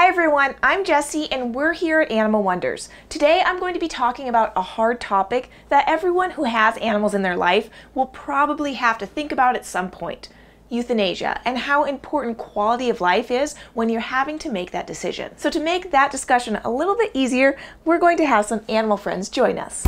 Hi everyone, I'm Jessie and we're here at Animal Wonders. Today I'm going to be talking about a hard topic that everyone who has animals in their life will probably have to think about at some point, euthanasia, and how important quality of life is when you're having to make that decision. So to make that discussion a little bit easier, we're going to have some animal friends join us.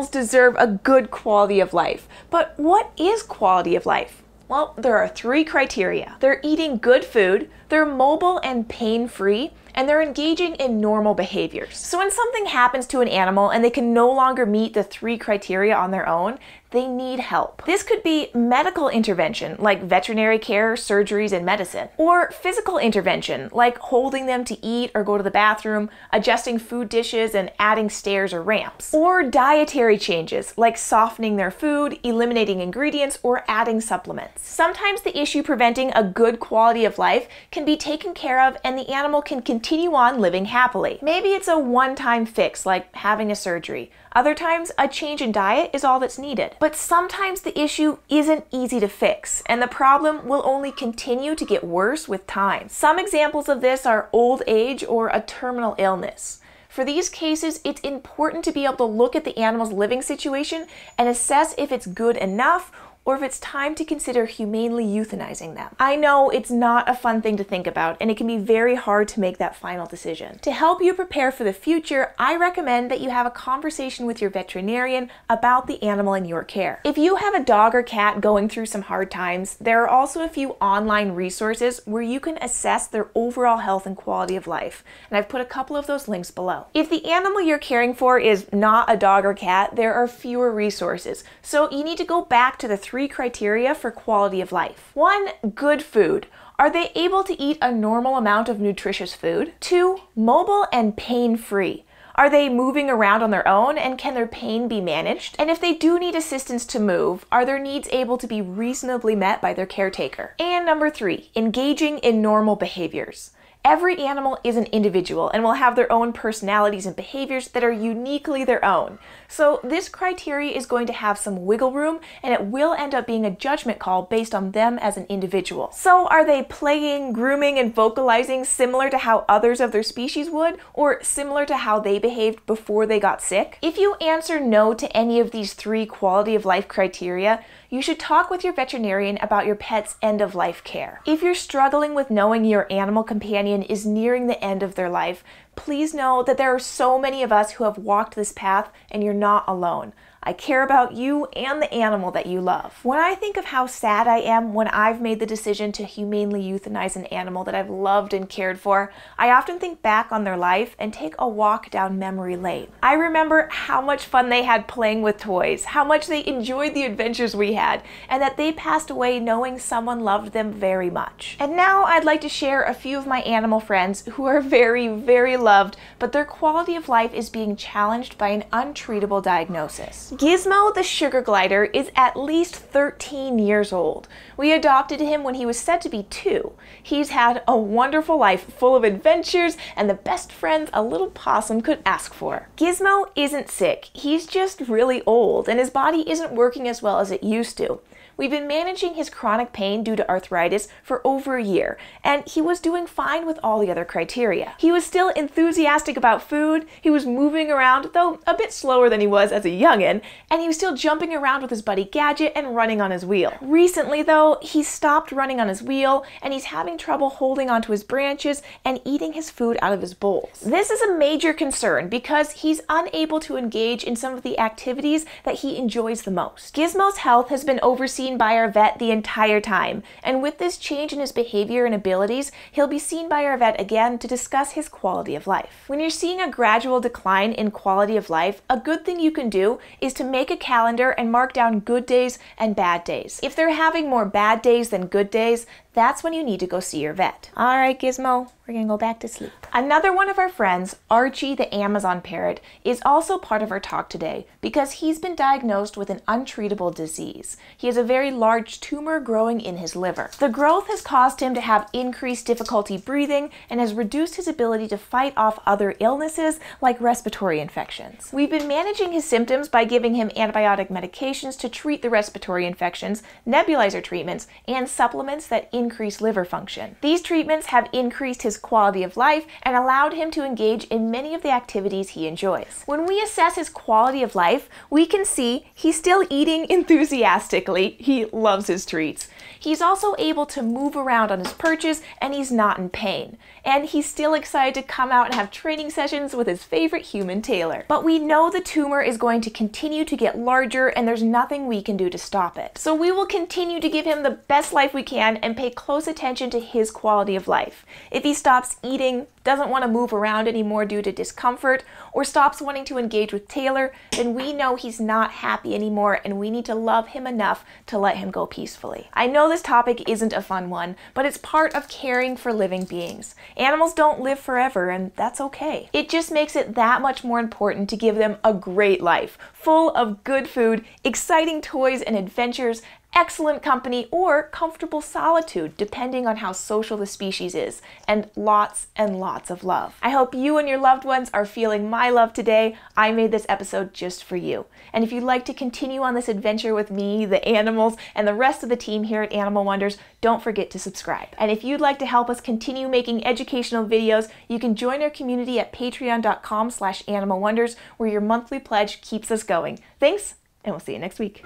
animals deserve a good quality of life. But what is quality of life? Well, there are three criteria. They're eating good food, they're mobile and pain-free, and they're engaging in normal behaviors. So when something happens to an animal and they can no longer meet the three criteria on their own, they need help. This could be medical intervention, like veterinary care, surgeries, and medicine, or physical intervention, like holding them to eat or go to the bathroom, adjusting food dishes, and adding stairs or ramps, or dietary changes, like softening their food, eliminating ingredients, or adding supplements. Sometimes the issue preventing a good quality of life can be taken care of and the animal can continue continue on living happily. Maybe it's a one-time fix, like having a surgery. Other times, a change in diet is all that's needed. But sometimes the issue isn't easy to fix, and the problem will only continue to get worse with time. Some examples of this are old age or a terminal illness. For these cases, it's important to be able to look at the animal's living situation and assess if it's good enough or if it's time to consider humanely euthanizing them. I know it's not a fun thing to think about, and it can be very hard to make that final decision. To help you prepare for the future, I recommend that you have a conversation with your veterinarian about the animal in your care. If you have a dog or cat going through some hard times, there are also a few online resources where you can assess their overall health and quality of life, and I've put a couple of those links below. If the animal you're caring for is not a dog or cat, there are fewer resources, so you need to go back to the three criteria for quality of life. One, good food. Are they able to eat a normal amount of nutritious food? Two, mobile and pain free. Are they moving around on their own and can their pain be managed? And if they do need assistance to move, are their needs able to be reasonably met by their caretaker? And number three, engaging in normal behaviors. Every animal is an individual and will have their own personalities and behaviors that are uniquely their own. So this criteria is going to have some wiggle room and it will end up being a judgment call based on them as an individual. So are they playing, grooming, and vocalizing similar to how others of their species would or similar to how they behaved before they got sick? If you answer no to any of these three quality of life criteria, you should talk with your veterinarian about your pet's end of life care. If you're struggling with knowing your animal companion companion is nearing the end of their life, please know that there are so many of us who have walked this path and you're not alone. I care about you and the animal that you love. When I think of how sad I am when I've made the decision to humanely euthanize an animal that I've loved and cared for, I often think back on their life and take a walk down memory lane. I remember how much fun they had playing with toys, how much they enjoyed the adventures we had, and that they passed away knowing someone loved them very much. And now I'd like to share a few of my animal friends who are very, very loved, but their quality of life is being challenged by an untreatable diagnosis. Gizmo the Sugar Glider is at least 13 years old. We adopted him when he was said to be two. He's had a wonderful life full of adventures and the best friends a little possum could ask for. Gizmo isn't sick, he's just really old and his body isn't working as well as it used to. We've been managing his chronic pain due to arthritis for over a year, and he was doing fine with all the other criteria. He was still enthusiastic about food, he was moving around, though a bit slower than he was as a youngin', and he was still jumping around with his buddy Gadget and running on his wheel. Recently, though, he stopped running on his wheel, and he's having trouble holding onto his branches and eating his food out of his bowls. This is a major concern because he's unable to engage in some of the activities that he enjoys the most. Gizmo's health has been overseen seen by our vet the entire time, and with this change in his behavior and abilities, he'll be seen by our vet again to discuss his quality of life. When you're seeing a gradual decline in quality of life, a good thing you can do is to make a calendar and mark down good days and bad days. If they're having more bad days than good days, that's when you need to go see your vet. All right, Gizmo, we're gonna go back to sleep. Another one of our friends, Archie the Amazon parrot, is also part of our talk today because he's been diagnosed with an untreatable disease. He has a very large tumor growing in his liver. The growth has caused him to have increased difficulty breathing and has reduced his ability to fight off other illnesses like respiratory infections. We've been managing his symptoms by giving him antibiotic medications to treat the respiratory infections, nebulizer treatments, and supplements that increase liver function. These treatments have increased his quality of life and allowed him to engage in many of the activities he enjoys. When we assess his quality of life, we can see he's still eating enthusiastically. He loves his treats. He's also able to move around on his perches and he's not in pain. And he's still excited to come out and have training sessions with his favorite human, Taylor. But we know the tumor is going to continue to get larger and there's nothing we can do to stop it. So we will continue to give him the best life we can and pay close attention to his quality of life. If he stops eating, doesn't want to move around anymore due to discomfort, or stops wanting to engage with Taylor, then we know he's not happy anymore and we need to love him enough to let him go peacefully. I know this topic isn't a fun one, but it's part of caring for living beings. Animals don't live forever and that's okay. It just makes it that much more important to give them a great life, full of good food, exciting toys and adventures, excellent company, or comfortable solitude, depending on how social the species is, and lots and lots of love. I hope you and your loved ones are feeling my love today. I made this episode just for you. And if you'd like to continue on this adventure with me, the animals, and the rest of the team here at Animal Wonders, don't forget to subscribe. And if you'd like to help us continue making educational videos, you can join our community at patreon.com slash animalwonders, where your monthly pledge keeps us going. Thanks, and we'll see you next week.